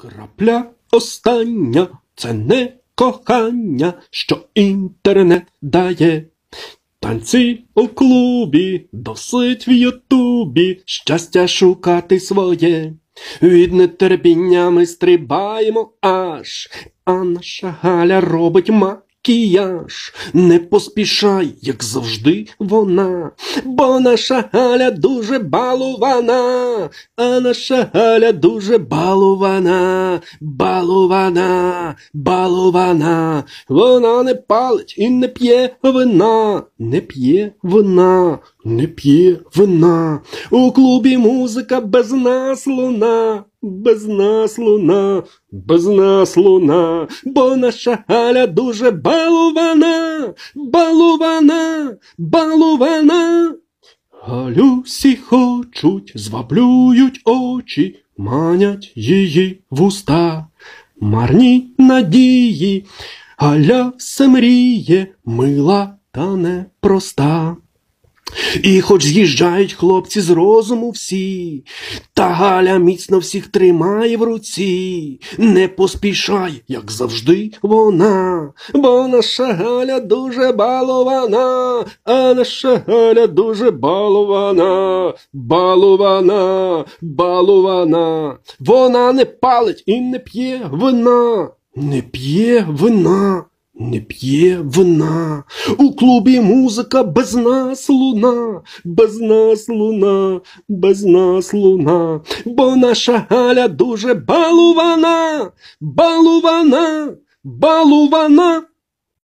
Крапля остання це не кохання, що інтернет дає. Танці у клубі, досить в Ютубі, щастя шукати своє. Від нетерпіння ми стрибаємо аж, а наша галя робить ма макіяж, не поспішай, як завжди, вона, бо наша Галя дуже балувана, а наша Галя дуже балувана, балувана, балувана, вона не палить і не п'є вина, не п'є вина. Не п'є вина, у клубі музика без нас луна, без нас луна, без нас луна, бо наша галя дуже балувана, балувана, балувана. галюсі хочуть, зваблюють очі, манять її вуста, марні надії, галя все мріє, мила та непроста. І хоч з'їжджають хлопці з розуму всі, та Галя міцно всіх тримає в руці, не поспішай, як завжди, вона, бо наша Галя дуже балована, а наша Галя дуже балована, балована, балована, вона не палить і не п'є вина, не п'є вина не п'є вона, у клубі музика без нас луна, без нас луна, без нас луна, бо наша Галя дуже балувана, балувана, балувана.